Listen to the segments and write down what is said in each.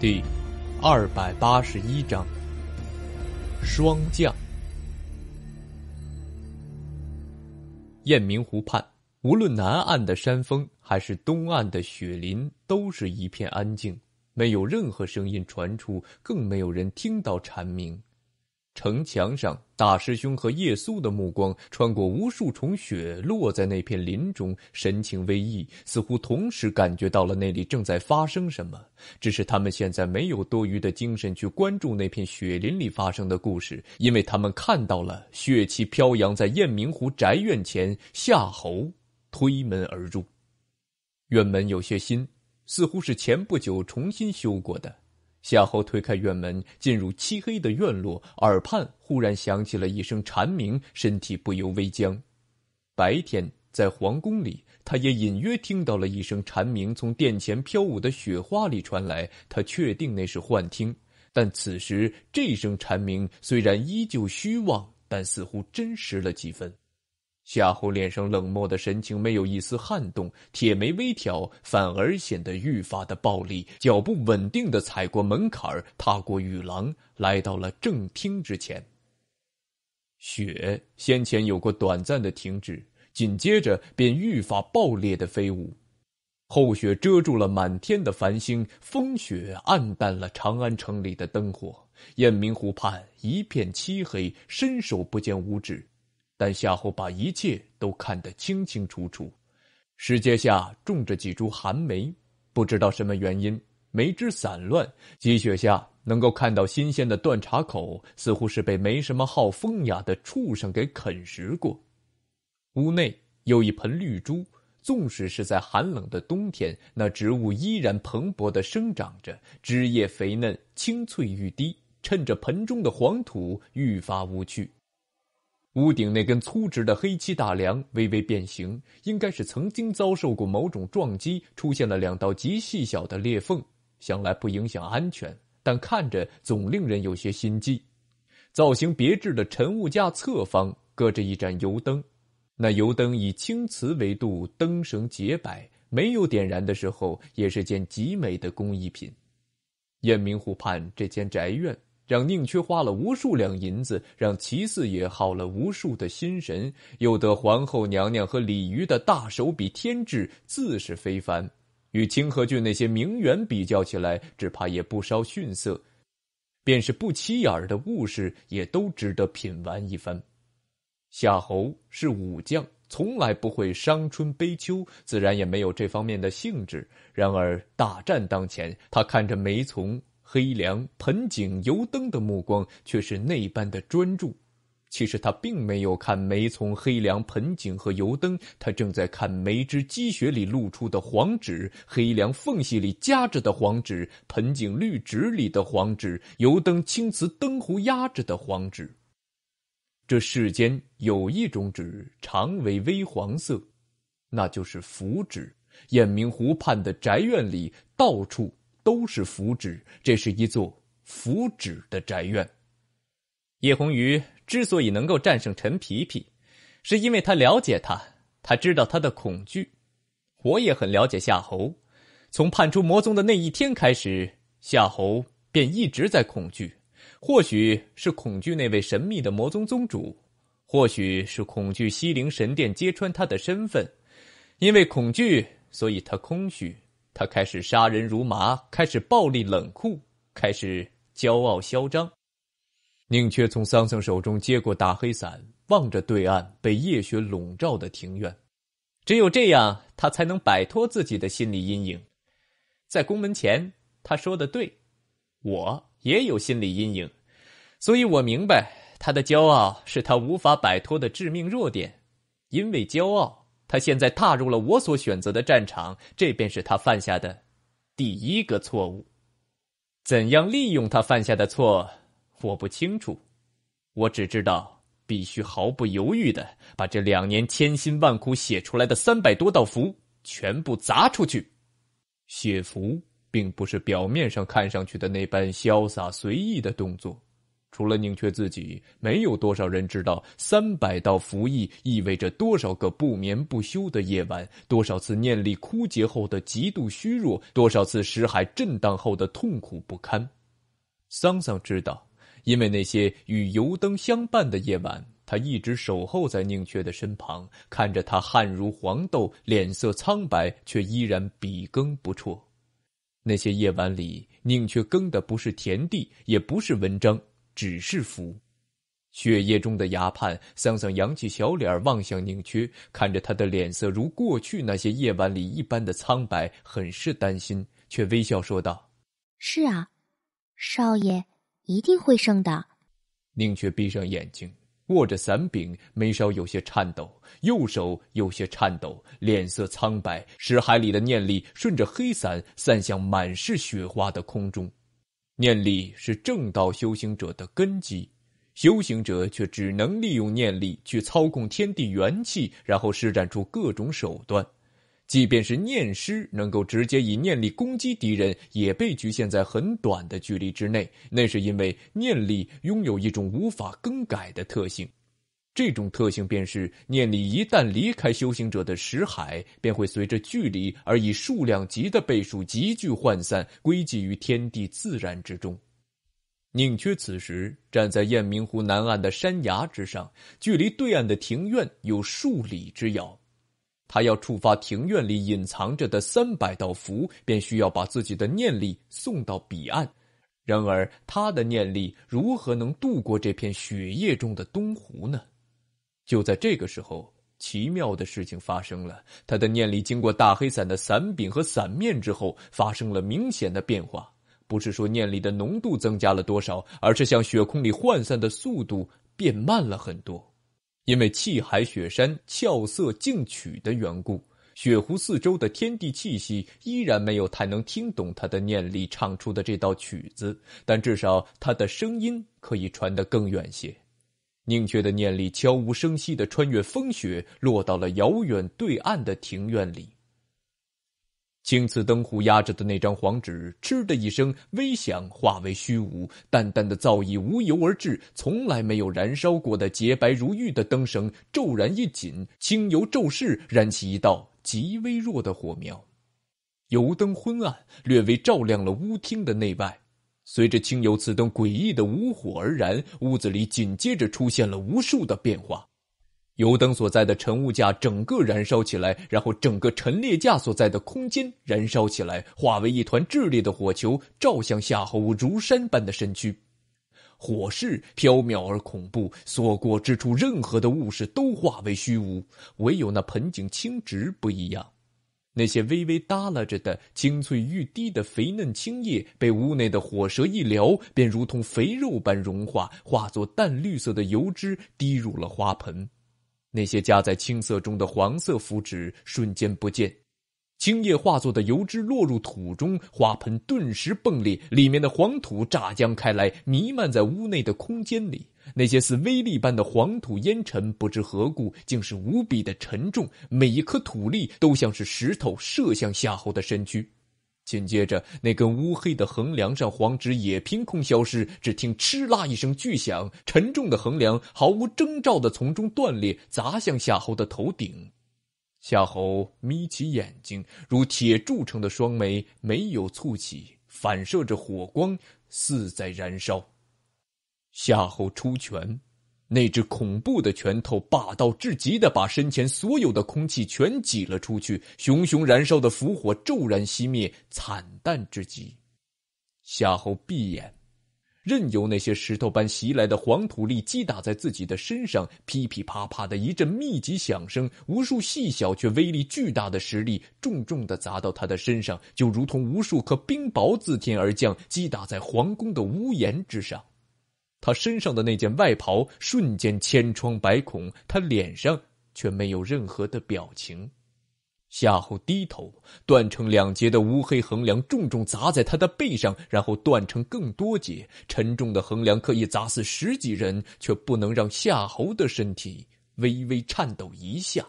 第二百八十一章。霜降。雁鸣湖畔，无论南岸的山峰还是东岸的雪林，都是一片安静，没有任何声音传出，更没有人听到蝉鸣。城墙上，大师兄和叶苏的目光穿过无数重雪，落在那片林中，神情微异，似乎同时感觉到了那里正在发生什么。只是他们现在没有多余的精神去关注那片雪林里发生的故事，因为他们看到了血气飘扬在雁鸣湖宅院前，夏侯推门而入，院门有些新，似乎是前不久重新修过的。夏侯推开院门，进入漆黑的院落，耳畔忽然响起了一声蝉鸣，身体不由微僵。白天在皇宫里，他也隐约听到了一声蝉鸣，从殿前飘舞的雪花里传来，他确定那是幻听。但此时这声蝉鸣虽然依旧虚妄，但似乎真实了几分。夏侯脸上冷漠的神情没有一丝撼动，铁眉微挑，反而显得愈发的暴力。脚步稳定的踩过门槛踏过雨廊，来到了正厅之前。雪先前有过短暂的停止，紧接着便愈发暴烈的飞舞，厚雪遮住了满天的繁星，风雪暗淡了长安城里的灯火，雁鸣湖畔一片漆黑，伸手不见五指。但夏侯把一切都看得清清楚楚。石阶下种着几株寒梅，不知道什么原因，梅枝散乱。积雪下能够看到新鲜的断茬口，似乎是被没什么好风雅的畜生给啃食过。屋内有一盆绿株，纵使是在寒冷的冬天，那植物依然蓬勃的生长着，枝叶肥嫩，青翠欲滴，衬着盆中的黄土，愈发无趣。屋顶那根粗直的黑漆大梁微微变形，应该是曾经遭受过某种撞击，出现了两道极细小的裂缝，想来不影响安全，但看着总令人有些心悸。造型别致的沉物架侧方搁着一盏油灯，那油灯以青瓷为度，灯绳洁白，没有点燃的时候也是件极美的工艺品。雁鸣湖畔这间宅院。让宁缺花了无数两银子，让齐四爷耗了无数的心神，又得皇后娘娘和鲤鱼的大手笔，天置，自是非凡。与清河郡那些名媛比较起来，只怕也不稍逊色。便是不起眼的物事，也都值得品玩一番。夏侯是武将，从来不会伤春悲秋，自然也没有这方面的兴致。然而大战当前，他看着梅从。黑梁盆景油灯的目光却是那般的专注。其实他并没有看梅从黑梁盆景和油灯，他正在看梅枝积雪里露出的黄纸，黑梁缝隙里夹着的黄纸，盆景绿植里的黄纸，油灯青瓷灯壶压着的黄纸。这世间有一种纸，常为微黄色，那就是福纸。雁鸣湖畔的宅院里到处。都是福纸，这是一座福纸的宅院。叶红鱼之所以能够战胜陈皮皮，是因为他了解他，他知道他的恐惧。我也很了解夏侯，从叛出魔宗的那一天开始，夏侯便一直在恐惧。或许是恐惧那位神秘的魔宗宗主，或许是恐惧西陵神殿揭穿他的身份。因为恐惧，所以他空虚。他开始杀人如麻，开始暴力冷酷，开始骄傲嚣张。宁缺从桑桑手中接过大黑伞，望着对岸被夜雪笼罩的庭院，只有这样，他才能摆脱自己的心理阴影。在宫门前，他说的对，我也有心理阴影，所以我明白他的骄傲是他无法摆脱的致命弱点，因为骄傲。他现在踏入了我所选择的战场，这便是他犯下的第一个错误。怎样利用他犯下的错，我不清楚。我只知道，必须毫不犹豫的把这两年千辛万苦写出来的三百多道符全部砸出去。写符并不是表面上看上去的那般潇洒随意的动作。除了宁缺自己，没有多少人知道，三百道符意意味着多少个不眠不休的夜晚，多少次念力枯竭后的极度虚弱，多少次识海震荡后的痛苦不堪。桑桑知道，因为那些与油灯相伴的夜晚，他一直守候在宁缺的身旁，看着他汗如黄豆，脸色苍白，却依然笔耕不辍。那些夜晚里，宁缺耕的不是田地，也不是文章。只是福。血液中的崖畔，桑桑扬起小脸望向宁缺，看着他的脸色如过去那些夜晚里一般的苍白，很是担心，却微笑说道：“是啊，少爷一定会胜的。”宁缺闭上眼睛，握着伞柄，眉梢有些颤抖，右手有些颤抖，脸色苍白，识海里的念力顺着黑伞散向满是雪花的空中。念力是正道修行者的根基，修行者却只能利用念力去操控天地元气，然后施展出各种手段。即便是念师能够直接以念力攻击敌人，也被局限在很短的距离之内。那是因为念力拥有一种无法更改的特性。这种特性便是，念力一旦离开修行者的识海，便会随着距离而以数量级的倍数急剧涣散，归集于天地自然之中。宁缺此时站在雁鸣湖南岸的山崖之上，距离对岸的庭院有数里之遥。他要触发庭院里隐藏着的三百道符，便需要把自己的念力送到彼岸。然而，他的念力如何能渡过这片雪夜中的东湖呢？就在这个时候，奇妙的事情发生了。他的念力经过大黑伞的伞柄和伞面之后，发生了明显的变化。不是说念力的浓度增加了多少，而是向雪空里涣散的速度变慢了很多。因为气海雪山俏色静曲的缘故，雪湖四周的天地气息依然没有太能听懂他的念力唱出的这道曲子，但至少他的声音可以传得更远些。宁缺的念力悄无声息的穿越风雪，落到了遥远对岸的庭院里。青瓷灯壶压着的那张黄纸，嗤的一声微响，化为虚无。淡淡的造诣无由而至，从来没有燃烧过的洁白如玉的灯绳骤然一紧，轻油骤逝，燃起一道极微弱的火苗。油灯昏暗，略微照亮了屋厅的内外。随着清油瓷灯诡异的无火而燃，屋子里紧接着出现了无数的变化。油灯所在的沉物架整个燃烧起来，然后整个陈列架所在的空间燃烧起来，化为一团炽烈的火球，照向夏侯如山般的身躯。火势飘渺而恐怖，所过之处，任何的物事都化为虚无，唯有那盆景青植不一样。那些微微耷拉着的青翠欲滴的肥嫩青叶，被屋内的火舌一燎，便如同肥肉般融化，化作淡绿色的油脂滴入了花盆。那些夹在青色中的黄色符纸，瞬间不见。青叶化作的油脂落入土中，花盆顿时迸裂，里面的黄土炸浆开来，弥漫在屋内的空间里。那些似微粒般的黄土烟尘，不知何故竟是无比的沉重，每一颗土粒都像是石头射向夏侯的身躯。紧接着，那根乌黑的横梁上黄纸也凭空消失，只听“哧啦”一声巨响，沉重的横梁毫无征兆的从中断裂，砸向夏侯的头顶。夏侯眯起眼睛，如铁铸成的双眉没有蹙起，反射着火光，似在燃烧。夏侯出拳，那只恐怖的拳头霸道至极的把身前所有的空气全挤了出去，熊熊燃烧的符火骤然熄灭，惨淡至极。夏侯闭眼。任由那些石头般袭来的黄土粒击打在自己的身上，噼噼啪啪的一阵密集响声，无数细小却威力巨大的石粒重重的砸到他的身上，就如同无数颗冰雹自天而降，击打在皇宫的屋檐之上。他身上的那件外袍瞬间千疮百孔，他脸上却没有任何的表情。夏侯低头，断成两截的乌黑横梁重重砸在他的背上，然后断成更多节。沉重的横梁可以砸死十几人，却不能让夏侯的身体微微颤抖一下。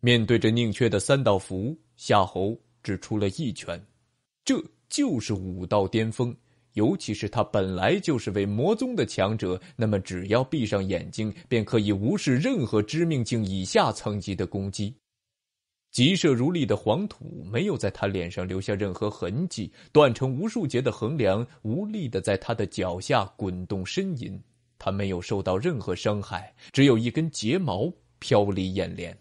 面对着宁缺的三道符，夏侯只出了一拳。这就是武道巅峰，尤其是他本来就是位魔宗的强者，那么只要闭上眼睛，便可以无视任何知命境以下层级的攻击。急射如厉的黄土没有在他脸上留下任何痕迹，断成无数节的横梁无力的在他的脚下滚动呻吟。他没有受到任何伤害，只有一根睫毛飘离眼帘。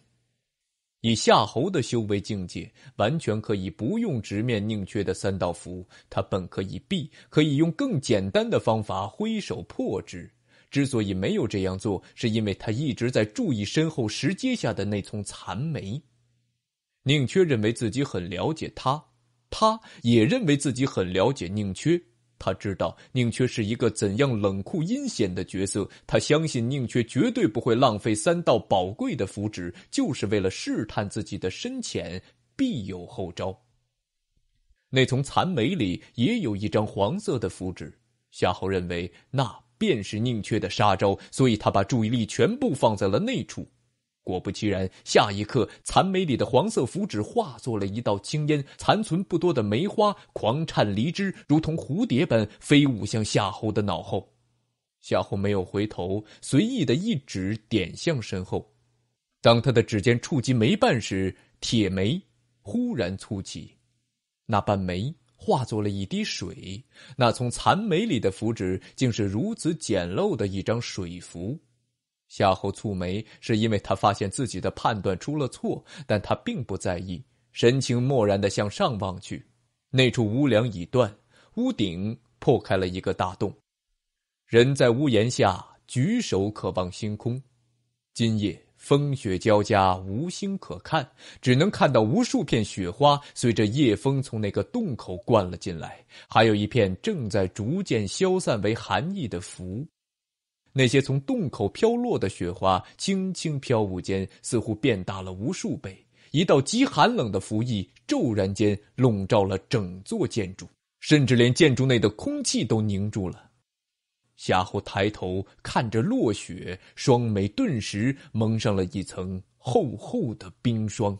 以夏侯的修为境界，完全可以不用直面宁缺的三道符。他本可以避，可以用更简单的方法挥手破之。之所以没有这样做，是因为他一直在注意身后石阶下的那丛残梅。宁缺认为自己很了解他，他也认为自己很了解宁缺。他知道宁缺是一个怎样冷酷阴险的角色，他相信宁缺绝对不会浪费三道宝贵的符纸，就是为了试探自己的深浅，必有后招。那丛残梅里也有一张黄色的符纸，夏侯认为那便是宁缺的杀招，所以他把注意力全部放在了那处。果不其然，下一刻，残梅里的黄色符纸化作了一道青烟，残存不多的梅花狂颤，离枝如同蝴蝶般飞舞向夏侯的脑后。夏侯没有回头，随意的一指点向身后。当他的指尖触及梅瓣时，铁梅忽然蹙起，那瓣梅化作了一滴水。那从残梅里的符纸，竟是如此简陋的一张水符。夏侯蹙眉，是因为他发现自己的判断出了错，但他并不在意，神情漠然的向上望去。那处屋梁已断，屋顶破开了一个大洞，人在屋檐下举手可望星空。今夜风雪交加，无星可看，只能看到无数片雪花随着夜风从那个洞口灌了进来，还有一片正在逐渐消散为寒意的符。那些从洞口飘落的雪花，轻轻飘舞间，似乎变大了无数倍。一道极寒冷的浮翼骤然间笼罩了整座建筑，甚至连建筑内的空气都凝住了。夏侯抬头看着落雪，双眉顿时蒙上了一层厚厚的冰霜。